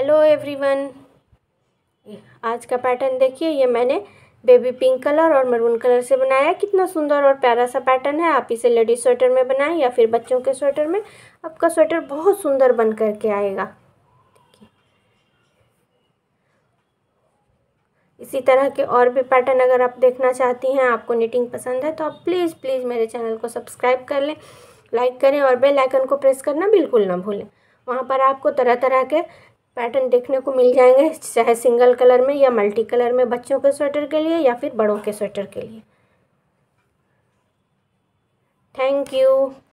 hello everyone आज का pattern देखिए ये मैंने बेबी पिंक कलर और मरून कलर से बनाया कितना सुंदर और प्यारा सा पैटर्न है आप इसे लेडीज स्वेटर में बनाएं या फिर बच्चों के स्वेटर में आपका स्वेटर बहुत सुंदर बन करके आएगा इसी तरह के और भी पैटर्न अगर आप देखना चाहती हैं आपको निटिंग पसंद है तो आप प्लीज़ प्लीज़ मेरे चैनल को सब्सक्राइब कर लें लाइक करें और बेल आइकन को प्रेस करना बिल्कुल ना भूलें वहाँ पर आपको तरह तरह के पैटर्न देखने को मिल जाएंगे चाहे सिंगल कलर में या मल्टी कलर में बच्चों के स्वेटर के लिए या फिर बड़ों के स्वेटर के लिए थैंक यू